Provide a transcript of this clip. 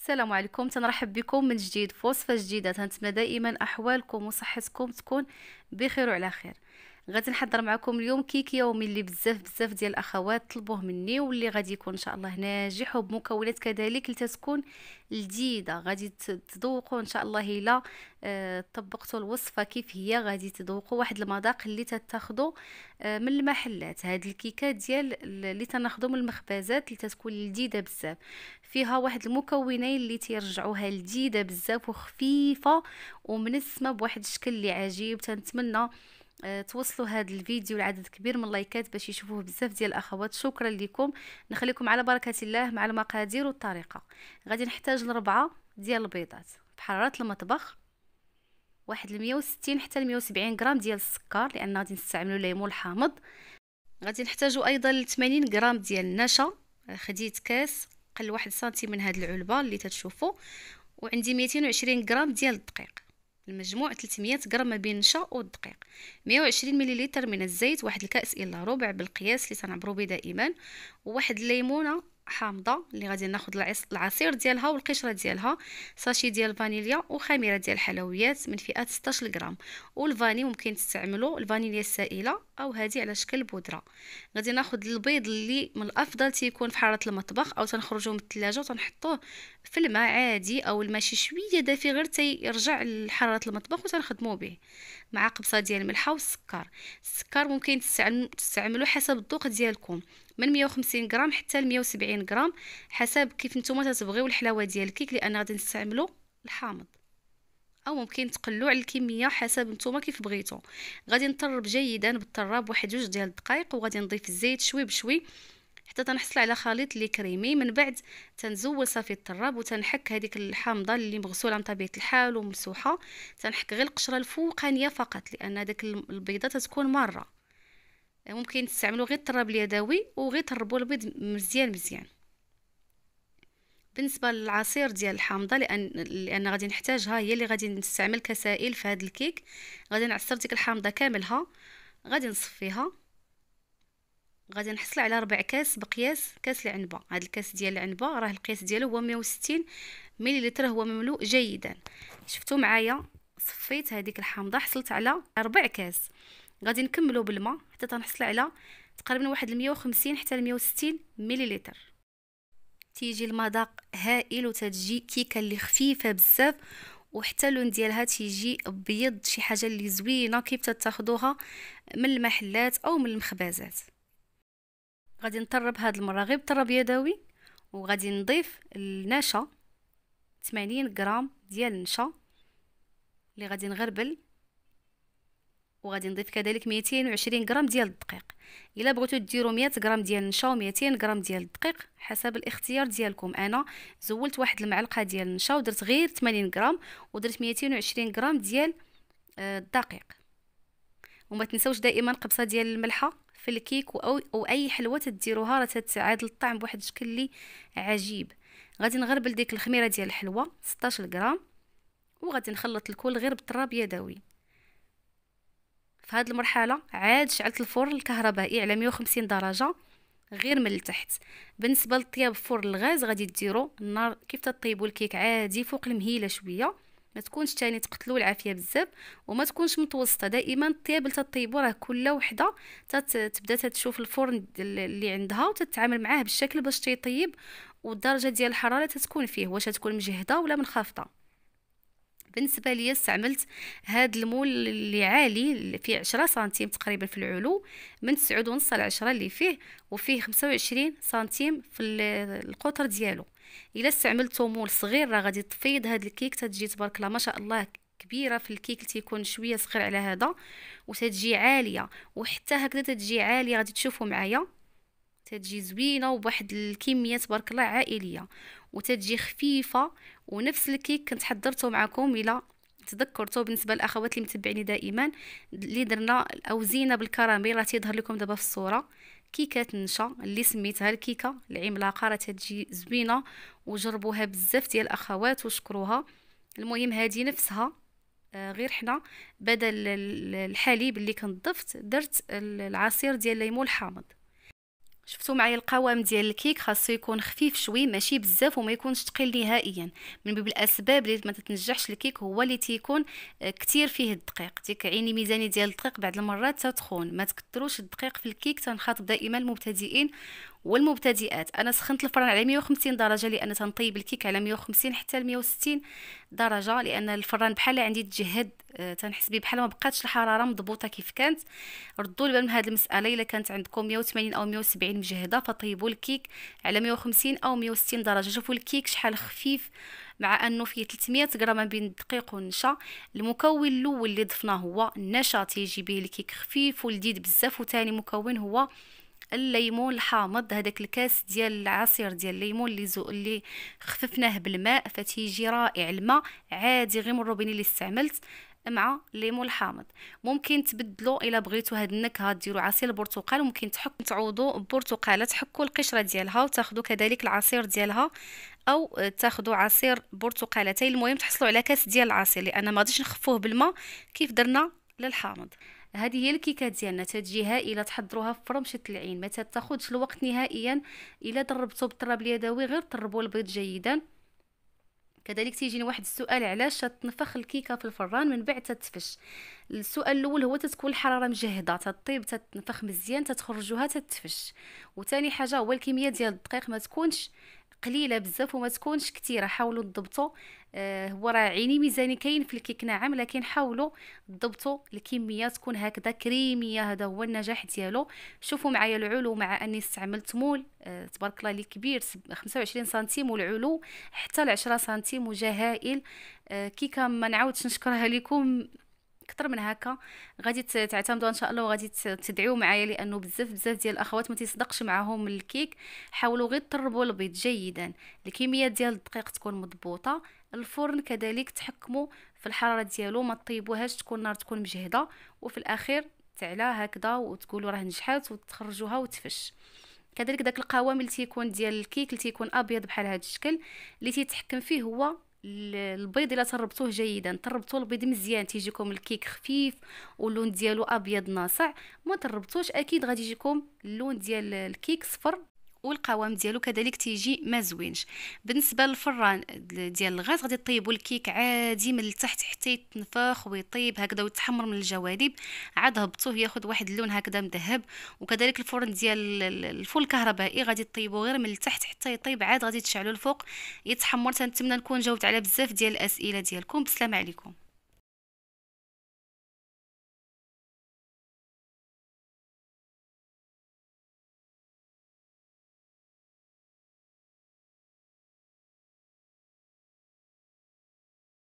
السلام عليكم تنرحب بكم من جديد في وصفه جديده تنتمنى دائما احوالكم وصحتكم تكون بخير وعلى خير غادي نحضر معكم اليوم كيك يومي اللي بزاف بزاف ديال الاخوات طلبوه مني واللي غادي يكون ان شاء الله ناجح وبمكونات كذلك لتتكون لذيذه غادي تذوقوا ان شاء الله الا آه، طبقتوا الوصفه كيف هي غادي تذوقوا واحد المذاق اللي تتاخذوا آه، من المحلات هاد الكيكه ديال اللي تناخذوا من المخبزات اللي تتكون لذيذه بزاف فيها واحد المكونين اللي تيرجعوها لذيذه بزاف وخفيفه ومنسمه بواحد الشكل اللي عجيب تنتمنى آه، توصلوا هذا الفيديو لعدد كبير من اللايكات باش يشوفوه بزاف ديال الاخوات شكرا لكم نخليكم على بركه الله مع المقادير والطريقه غادي نحتاج لربعه ديال البيضات بحراره المطبخ واحد 160 حتى 170 غرام ديال السكر لان غادي نستعملوا ليمون حامض غادي نحتاجوا ايضا 80 غرام ديال النشا خديت كاس قل واحد سنتي من هاد العلبه اللي تتشوفوا وعندي 220 غرام ديال الدقيق المجموع 300 غرام ما بين النشا والدقيق 120 مليلتر من الزيت واحد الكاس الا ربع بالقياس اللي تنعبروا به دائما وواحد الليمونه حامضه اللي غادي ناخذ العصير ديالها والقشره ديالها ساشي ديال الفانيليا وخميره ديال الحلويات من فئه 16 غرام والفاني ممكن تستعملوا الفانيليا السائله او هذه على شكل بودره غادي ناخذ البيض اللي من الافضل تيكون في حاره المطبخ او تنخرجوه من الثلاجه وتنحطوه في الماء عادي او الماء شي شويه دافي غير تيرجع لحراره المطبخ وتنخدموه به مع قبصه ديال الملحه والسكر السكر ممكن تستعملوا حسب الذوق ديالكم من 150 غرام حتى ل 170 غرام حسب كيف نتوما تتبغيو الحلاوه ديال الكيك لان غادي نستعملو الحامض او ممكن تقلو على الكميه حسب نتوما كيف بغيتو غادي نطرب جيدا بالطراب واحد جوج ديال الدقائق وغادي نضيف الزيت شوي بشوي حتى تنحصل على خليط اللي كريمي من بعد تنزول صافي الطراب وتنحك هذيك الحامضه اللي مغسوله من طبيعه الحال ومسوحه تنحك غير القشره الفوقانيه فقط لان داك البيضه تتكون ماره يعني ممكن تستعملوا غير الطراب اليدوي وغير تربوا البيض مزيان مزيان بالنسبه للعصير ديال الحامضه لان لان غادي نحتاجها هي اللي غادي نستعمل كسائل في هذا الكيك غادي نعصر ديك الحامضه كاملها غادي نصفيها غادي نحصل على ربع كاس بقياس كاس العنبه هذا الكاس ديال العنبه راه القياس ديالو هو 160 مليلتر هو مملوء جيدا شفتوا معايا صفيت هذيك الحامضه حصلت على ربع كاس غادي نكملو بالماء حتى تنحصل على تقريبا واحد 150 حتى 160 مليلتر تيجي المذاق هائل وتتجي كيكه اللي خفيفه بزاف وحتى اللون ديالها تيجي ابيض شي حاجه اللي زوينه كيف تاخذوها من المحلات او من المخبازات غادي نطرب هاد المره غير بطرب يدوي وغادي نضيف النشا 80 غرام ديال النشا اللي غادي نغربل وغادي نضيف كذلك 220 غرام ديال الدقيق الا بغيتو ديروا 100 غرام ديال النشا و200 غرام ديال الدقيق حسب الاختيار ديالكم انا زولت واحد المعلقه ديال النشا ودرت غير 80 غرام ودرت 220 غرام ديال آه، الدقيق وما تنساوش دائما قبصه ديال الملحه في الكيك او, أو اي حلوه تديروها راه تتعادل الطعم بواحد الشكل لي عجيب غادي نغربل ديك الخميره ديال الحلوه 16 غرام وغادي نخلط الكل غير بطراب يدوي في هذه المرحله عاد شعلت الفرن الكهربائي على 150 درجه غير من التحت بالنسبه للطياب في فرن الغاز غادي ديرو النار كيف تطيبو الكيك عادي فوق المهيله شويه ما تكونش تاني تقتلو العافيه بزاف وما تكونش متوسطه دائما الطياب اللي تطيبو راه كل وحده تبدا تشوف الفرن اللي عندها وتتعامل معاه بالشكل باش تيطيب والدرجه ديال الحراره تتكون فيه واش تكون مجهده ولا منخفضه بالنسبه لي استعملت هاد المول اللي عالي فيه عشرة سنتيم تقريبا في العلو من تسعود ونص على عشرة اللي فيه وفيه خمسة وعشرين سنتيم في القطر ديالو الا استعملتو مول صغير راه غادي تفيض هاد الكيك تتجي تبارك الله ما شاء الله كبيره في الكيك تيكون شويه صغير على هذا وتتجي عاليه وحتى هكذا تتجي عاليه غادي تشوفوا معايا تتجي زوينه وبواحد الكميه تبارك الله عائليه وتتجي خفيفه ونفس الكيك كنت حضرته معكم الى تذكرتوا بالنسبه للاخوات اللي متبعيني دائما اللي درنا الاوزينه بالكراميل راه تيظهر لكم دابا في الصوره كيكه نشا اللي سميتها الكيكه العملاقه راه تجي زوينه وجربوها بزاف ديال الاخوات وشكروها المهم هذه نفسها آه، غير حنا بدل الحليب اللي كنضفت درت العصير ديال الليمون الحامض شفتوا معايا القوام ديال الكيك خاصو يكون خفيف شوي ماشي بزاف وما يكونش ثقيل نهائيا من باب الاسباب اللي ما تتنجحش الكيك هو اللي تيكون آه، كتير فيه الدقيق ديك عيني ميزاني ديال الدقيق بعض المرات تتخون ما تكثروش الدقيق في الكيك تنخاطب دائما المبتدئين والمبتدئات انا سخنت الفرن على 150 درجه لان تنطيب الكيك على 150 حتى ل 160 درجه لان الفران بحال عندي تجهد آه، تنحس به بحال ما بقاتش الحراره مضبوطه كيف كانت ردوا البال من هذه المساله الا كانت عندكم 180 او 170 مجهده فطيبوا الكيك على 150 او 160 درجه شوفوا الكيك شحال خفيف مع انه فيه 300 غرام بين الدقيق والنشا المكون الاول اللي ضفناه هو النشا تيجي به الكيك خفيف ولذيذ بزاف وثاني مكون هو الليمون الحامض هذاك الكاس ديال العصير ديال الليمون اللي زو اللي خففناه بالماء فتيجي رائع الماء عادي غير من الروبيني اللي استعملت مع الليمون الحامض ممكن تبدلو الا بغيتو هاد النكهه ديروا عصير البرتقال ممكن تحك تعوضوا ببرتقاله تحكوا القشره ديالها وتاخذوا كذلك العصير ديالها او تاخذوا عصير برتقالتين المهم تحصلوا على كاس ديال العصير لان ما غاديش نخفوه بالماء كيف درنا للحامض هذه هي الكيكات ديالنا تتجي هائله تحضروها في فرمشه العين ما تاخذش الوقت نهائيا الا دربتو بالطراب اليدوي غير ضربوا البيض جيدا كذلك تيجيني واحد السؤال علاش تنفخ الكيكه في الفران من بعد تتفش السؤال الاول هو تتكون الحراره مجهده تطيب تتنفخ مزيان تتخرجوها تتفش وثاني حاجه هو الكميه ديال الدقيق ما تكونش قليله بزاف وما تكونش كثيره حاولوا تضبطوا آه هو راه عيني ميزاني كاين في الكيك ناعم لكن حاولوا تضبطوا الكميه تكون هكذا كريميه هذا هو النجاح ديالو شوفوا معايا العلو مع اني استعملت مول آه تبارك الله اللي كبير 25 سنتيم والعلو حتى ل 10 سنتيم وجهائل هائل آه كيكه ما نعاودش نشكرها لكم اكثر من هكا غادي تعتمدوا ان شاء الله وغادي تدعيو معايا لانه بزاف بزاف ديال الاخوات ما تيصدقش معاهم الكيك حاولوا غير تطربوا البيض جيدا الكميه ديال الدقيق تكون مضبوطه الفرن كذلك تحكموا في الحراره ديالو ما طيبوهاش تكون النار تكون مجهده وفي الاخير تعلى هكذا وتقولوا راه نجحات وتخرجوها وتفش كذلك داك القوام اللي تيكون ديال الكيك اللي تيكون ابيض بحال هذا الشكل اللي تيتحكم فيه هو البيض الا تربطوه جيدا تربطوا البيض مزيان تيجيكم الكيك خفيف واللون ديالو ابيض ناصع ما تربطوش اكيد غادي يجيكم اللون ديال الكيك صفر والقوام ديالو كذلك تيجي ما زوينش بالنسبه للفران ديال الغاز غادي طيبوا الكيك عادي من التحت حتى يتنفخ ويطيب هكذا ويتحمر من الجوانب عاد هبطوه ياخذ واحد اللون هكذا مذهب وكذلك الفرن ديال الفول الكهربائي غادي طيبوا غير من التحت حتى يطيب عاد غادي تشعلوا الفوق يتحمر تنتمنى نكون جاوبت على بزاف ديال الاسئله ديالكم بالسلامه عليكم